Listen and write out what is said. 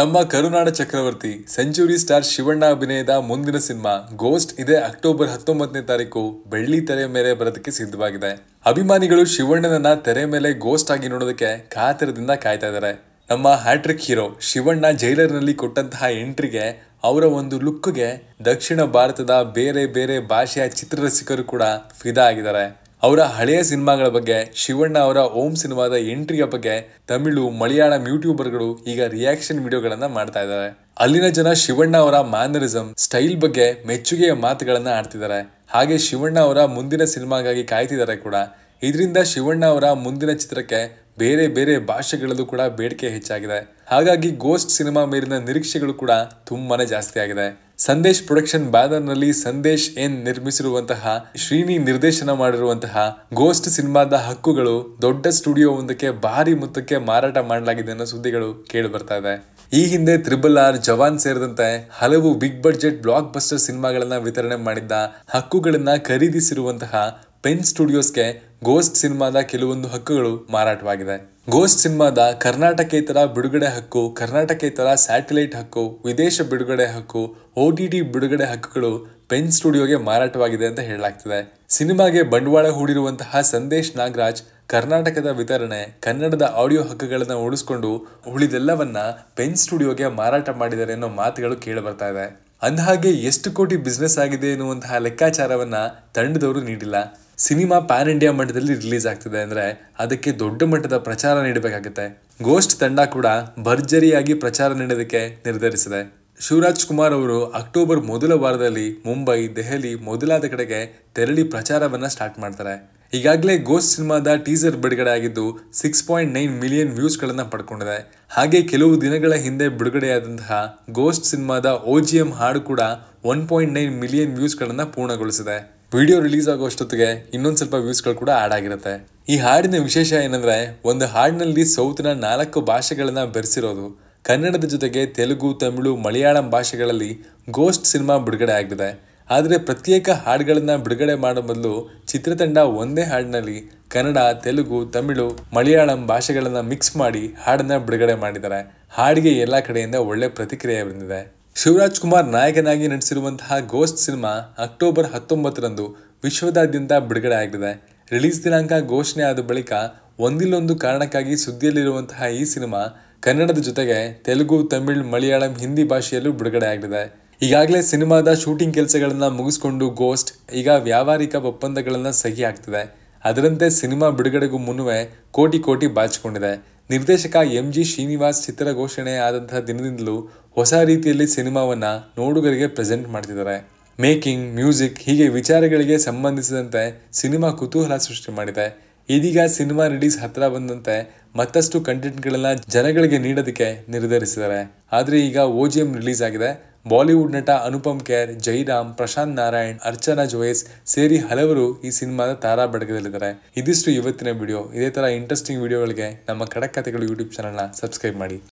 ನಮ್ಮ ಕರುನಾಡ ಚಕ್ರವರ್ತಿ ಸೆಂಚುರಿ ಸ್ಟಾರ್ ಶಿವಣ್ಣ ಅಭಿನಯದ ಮುಂದಿನ ಸಿನಿಮಾ ಗೋಸ್ಟ್ ಇದೇ ಅಕ್ಟೋಬರ್ ಹತ್ತೊಂಬತ್ತನೇ ತಾರೀಕು ಬೆಳ್ಳಿ ತೆರೆ ಮೇಲೆ ಬರೋದಕ್ಕೆ ಸಿದ್ಧವಾಗಿದೆ ಅಭಿಮಾನಿಗಳು ಶಿವಣ್ಣನನ್ನ ತೆರೆ ಮೇಲೆ ಗೋಸ್ಟ್ ಆಗಿ ನೋಡೋದಕ್ಕೆ ಕಾತರದಿಂದ ಕಾಯ್ತಾ ಇದ್ದಾರೆ ನಮ್ಮ ಹ್ಯಾಟ್ರಿಕ್ ಹೀರೋ ಶಿವಣ್ಣ ಜೈಲರ್ನಲ್ಲಿ ಕೊಟ್ಟಂತಹ ಎಂಟ್ರಿಗೆ ಅವರ ಒಂದು ಲುಕ್ಗೆ ದಕ್ಷಿಣ ಭಾರತದ ಬೇರೆ ಬೇರೆ ಭಾಷೆಯ ಚಿತ್ರರಸಿಕರು ಕೂಡ ಫಿದಾ ಆಗಿದ್ದಾರೆ ಅವರ ಹಳೆಯ ಸಿನಿಮಾಗಳ ಬಗ್ಗೆ ಶಿವಣ್ಣ ಅವರ ಓಂ ಸಿನಿಮಾದ ಎಂಟ್ರಿಯ ಬಗ್ಗೆ ತಮಿಳು ಮಲಯಾಳಂ ಯೂಟ್ಯೂಬರ್ಗಳು ಈಗ ರಿಯಾಕ್ಷನ್ ವಿಡಿಯೋಗಳನ್ನ ಮಾಡ್ತಾ ಇದ್ದಾರೆ ಅಲ್ಲಿನ ಜನ ಶಿವಣ್ಣ ಅವರ ಮ್ಯಾನರಿಸಮ್ ಸ್ಟೈಲ್ ಬಗ್ಗೆ ಮೆಚ್ಚುಗೆಯ ಮಾತುಗಳನ್ನ ಆಡ್ತಿದ್ದಾರೆ ಹಾಗೆ ಶಿವಣ್ಣ ಅವರ ಮುಂದಿನ ಸಿನಿಮಾಗಾಗಿ ಕಾಯ್ತಿದ್ದಾರೆ ಕೂಡ ಇದರಿಂದ ಶಿವಣ್ಣ ಅವರ ಮುಂದಿನ ಚಿತ್ರಕ್ಕೆ ಬೇರೆ ಬೇರೆ ಭಾಷೆಗಳಲ್ಲೂ ಕೂಡ ಬೇಡಿಕೆ ಹೆಚ್ಚಾಗಿದೆ ಹಾಗಾಗಿ ಗೋಸ್ಟ್ ಸಿನಿಮಾ ಮೇಲಿನ ನಿರೀಕ್ಷೆಗಳು ಕೂಡ ತುಂಬಾನೇ ಜಾಸ್ತಿ ಆಗಿದೆ ಸಂದೇಶ್ ಪ್ರೊಡಕ್ಷನ್ ಬ್ಯಾನರ್ನಲ್ಲಿ ಸಂದೇಶ್ ಎನ್ ನಿರ್ಮಿಸಿರುವಂತಹ ಶ್ರೀನಿ ನಿರ್ದೇಶನ ಮಾಡಿರುವಂತಹ ಗೋಸ್ಟ್ ಸಿನಿಮಾದ ಹಕ್ಕುಗಳು ದೊಡ್ಡ ಸ್ಟುಡಿಯೋ ಒಂದಕ್ಕೆ ಭಾರಿ ಮೊತ್ತಕ್ಕೆ ಮಾರಾಟ ಮಾಡಲಾಗಿದೆ ಅನ್ನೋ ಸುದ್ದಿಗಳು ಕೇಳಿ ಬರ್ತಾ ಇದೆ ಈ ಹಿಂದೆ ತ್ರಿಬಲ್ ಆರ್ ಜವಾನ್ ಸೇರಿದಂತೆ ಹಲವು ಬಿಗ್ ಬಡ್ಜೆಟ್ ಬ್ಲಾಕ್ ಬಸ್ಟರ್ ಸಿನಿಮಾಗಳನ್ನ ವಿತರಣೆ ಮಾಡಿದ್ದ ಹಕ್ಕುಗಳನ್ನ ಖರೀದಿಸಿರುವಂತಹ ಪೆನ್ ಸ್ಟುಡಿಯೋಸ್ಗೆ ಗೋಸ್ಟ್ ಸಿನಿಮಾದ ಕೆಲವೊಂದು ಹಕ್ಕುಗಳು ಮಾರಾಟವಾಗಿದೆ ಗೋಸ್ಟ್ ಸಿನಿಮಾದ ಕರ್ನಾಟಕೇತರ ಬಿಡುಗಡೆ ಹಕ್ಕು ಕರ್ನಾಟಕೇತರ ಸ್ಯಾಟಲೈಟ್ ಹಕ್ಕು ವಿದೇಶ ಬಿಡುಗಡೆ ಹಕ್ಕು ಒ ಟಿ ಬಿಡುಗಡೆ ಹಕ್ಕುಗಳು ಪೆನ್ ಸ್ಟುಡಿಯೋಗೆ ಮಾರಾಟವಾಗಿದೆ ಅಂತ ಹೇಳಲಾಗ್ತಿದೆ ಸಿನಿಮಾಗೆ ಬಂಡವಾಳ ಹೂಡಿರುವಂತಹ ಸಂದೇಶ್ ನಾಗರಾಜ್ ಕರ್ನಾಟಕದ ವಿತರಣೆ ಕನ್ನಡದ ಆಡಿಯೋ ಹಕ್ಕುಗಳನ್ನು ಉಳಿಸ್ಕೊಂಡು ಉಳಿದೆಲ್ಲವನ್ನ ಪೆನ್ ಸ್ಟುಡಿಯೋಗೆ ಮಾರಾಟ ಮಾಡಿದ್ದಾರೆ ಅನ್ನೋ ಮಾತುಗಳು ಕೇಳಿ ಬರ್ತಾ ಇದೆ ಅಂದಹಾಗೆ ಎಷ್ಟು ಕೋಟಿ ಬಿಸ್ನೆಸ್ ಆಗಿದೆ ಎನ್ನುವಂತಹ ಲೆಕ್ಕಾಚಾರವನ್ನ ತಂಡದವರು ನೀಡಿಲ್ಲ ಸಿನಿಮಾ ಪ್ಯಾನ್ ಇಂಡಿಯಾ ಮಟ್ಟದಲ್ಲಿ ರಿಲೀಸ್ ಆಗ್ತಿದೆ ಅಂದರೆ ಅದಕ್ಕೆ ದೊಡ್ಡ ಮಟ್ಟದ ಪ್ರಚಾರ ನೀಡಬೇಕಾಗುತ್ತೆ ಗೋಸ್ಟ್ ತಂಡ ಕೂಡ ಭರ್ಜರಿಯಾಗಿ ಪ್ರಚಾರ ನೀಡೋದಕ್ಕೆ ನಿರ್ಧರಿಸಿದೆ ಶಿವರಾಜ್ ಕುಮಾರ್ ಅವರು ಅಕ್ಟೋಬರ್ ಮೊದಲ ವಾರದಲ್ಲಿ ಮುಂಬೈ ದೆಹಲಿ ಮೊದಲಾದ ಕಡೆಗೆ ತೆರಳಿ ಪ್ರಚಾರವನ್ನು ಸ್ಟಾರ್ಟ್ ಮಾಡ್ತಾರೆ ಈಗಾಗಲೇ ಗೋಸ್ಟ್ ಸಿನಿಮಾದ ಟೀಸರ್ ಬಿಡುಗಡೆ ಆಗಿದ್ದು ಸಿಕ್ಸ್ ಪಾಯಿಂಟ್ ನೈನ್ ಮಿಲಿಯನ್ ವ್ಯೂಸ್ಗಳನ್ನು ಪಡ್ಕೊಂಡಿದೆ ಹಾಗೆ ಕೆಲವು ದಿನಗಳ ಹಿಂದೆ ಬಿಡುಗಡೆಯಾದಂತಹ ಗೋಸ್ಟ್ ಸಿನಿಮಾದ ಓ ಜಿ ಎಂ ಹಾಡು ಕೂಡ ಒನ್ ಪಾಯಿಂಟ್ ನೈನ್ ಮಿಲಿಯನ್ ವ್ಯೂಸ್ಗಳನ್ನು ಪೂರ್ಣಗೊಳಿಸಿದೆ ವಿಡಿಯೋ ರಿಲೀಸ್ ಆಗೋ ಅಷ್ಟೊತ್ತಿಗೆ ಇನ್ನೊಂದು ಸ್ವಲ್ಪ ವ್ಯೂಸ್ಗಳು ಕೂಡ ಆ್ಯಡ್ ಆಗಿರುತ್ತೆ ಈ ಹಾಡಿನ ವಿಶೇಷ ಏನಂದರೆ ಒಂದು ಹಾಡಿನಲ್ಲಿ ಸೌತ್ನ ನಾಲ್ಕು ಭಾಷೆಗಳನ್ನು ಬೆರೆಸಿರೋದು ಕನ್ನಡದ ಜೊತೆಗೆ ತೆಲುಗು ತಮಿಳು ಮಲಯಾಳಂ ಭಾಷೆಗಳಲ್ಲಿ ಗೋಸ್ಟ್ ಸಿನಿಮಾ ಬಿಡುಗಡೆ ಆಗಿದೆ ಆದರೆ ಪ್ರತ್ಯೇಕ ಹಾಡುಗಳನ್ನು ಬಿಡುಗಡೆ ಮಾಡೋ ಬದಲು ಚಿತ್ರತಂಡ ಒಂದೇ ಹಾಡಿನಲ್ಲಿ ಕನ್ನಡ ತೆಲುಗು ತಮಿಳು ಮಲಯಾಳಂ ಭಾಷೆಗಳನ್ನು ಮಿಕ್ಸ್ ಮಾಡಿ ಹಾಡನ್ನು ಬಿಡುಗಡೆ ಮಾಡಿದ್ದಾರೆ ಹಾಡಿಗೆ ಎಲ್ಲ ಕಡೆಯಿಂದ ಒಳ್ಳೆ ಪ್ರತಿಕ್ರಿಯೆ ಬಂದಿದೆ ಶಿವರಾಜ್ ಕುಮಾರ್ ನಾಯಕನಾಗಿ ನಟಿಸಿರುವಂತಹ ಗೋಸ್ಟ್ ಸಿನಿಮಾ ಅಕ್ಟೋಬರ್ ಹತ್ತೊಂಬತ್ತರಂದು ವಿಶ್ವದಾದ್ಯಂತ ಬಿಡುಗಡೆ ಆಗಿದೆ ರಿಲೀಸ್ ದಿನಾಂಕ ಘೋಷಣೆ ಆದ ಬಳಿಕ ಒಂದಿಲ್ಲೊಂದು ಕಾರಣಕ್ಕಾಗಿ ಸುದ್ದಿಯಲ್ಲಿರುವಂತಹ ಈ ಸಿನಿಮಾ ಕನ್ನಡದ ಜೊತೆಗೆ ತೆಲುಗು ತಮಿಳ್ ಮಲಯಾಳಂ ಹಿಂದಿ ಭಾಷೆಯಲ್ಲೂ ಬಿಡುಗಡೆ ಆಗಿದೆ ಈಗಾಗಲೇ ಸಿನಿಮಾದ ಶೂಟಿಂಗ್ ಕೆಲಸಗಳನ್ನು ಮುಗಿಸ್ಕೊಂಡು ಗೋಸ್ಟ್ ಈಗ ವ್ಯಾವಹಾರಿಕ ಒಪ್ಪಂದಗಳನ್ನು ಸಹಿ ಆಗ್ತಿದೆ ಅದರಂತೆ ಸಿನಿಮಾ ಬಿಡುಗಡೆಗೂ ಮುನ್ನವೇ ಕೋಟಿ ಕೋಟಿ ಬಾಚಿಕೊಂಡಿದೆ ನಿರ್ದೇಶಕ ಎಂ ಜಿ ಶ್ರೀನಿವಾಸ್ ಚಿತ್ರ ಘೋಷಣೆ ಆದಂತಹ ದಿನದಿಂದಲೂ ಹೊಸ ರೀತಿಯಲ್ಲಿ ಸಿನಿಮಾವನ್ನು ನೋಡುಗರಿಗೆ ಪ್ರೆಸೆಂಟ್ ಮಾಡ್ತಿದ್ದಾರೆ ಮೇಕಿಂಗ್ ಮ್ಯೂಸಿಕ್ ಹೀಗೆ ವಿಚಾರಗಳಿಗೆ ಸಂಬಂಧಿಸಿದಂತೆ ಸಿನಿಮಾ ಕುತೂಹಲ ಸೃಷ್ಟಿ ಮಾಡಿದೆ ಇದೀಗ ಸಿನಿಮಾ ರಿಲೀಸ್ ಹತ್ತಿರ ಬಂದಂತೆ ಮತ್ತಷ್ಟು ಕಂಟೆಂಟ್ಗಳನ್ನು ಜನಗಳಿಗೆ ನೀಡೋದಕ್ಕೆ ನಿರ್ಧರಿಸಿದ್ದಾರೆ ಆದರೆ ಈಗ ಓ ಜಿ ಎಂ ರಿಲೀಸ್ ಆಗಿದೆ ಬಾಲಿವುಡ್ ನಟ ಅನುಪಮ್ ಖೇರ್ ಜೈರಾಮ್ ಪ್ರಶಾಂತ್ ನಾರಾಯಣ್ ಅರ್ಚನಾ ಜೋಯಸ್ ಸೇರಿ ಹಲವರು ಈ ಸಿನಿಮಾದ ತಾರಾ ಬಡಗದಲ್ಲಿದ್ದಾರೆ ಇದಿಷ್ಟು ಇವತ್ತಿನ ವಿಡಿಯೋ ಇದೇ ಥರ ಇಂಟ್ರೆಸ್ಟಿಂಗ್ ವಿಡಿಯೋಗಳಿಗೆ ನಮ್ಮ ಕಡಕ್ ಕಥೆಗಳು ಯೂಟ್ಯೂಬ್ ಚಾನಲ್ನ ಸಬ್ಸ್ಕ್ರೈಬ್ ಮಾಡಿ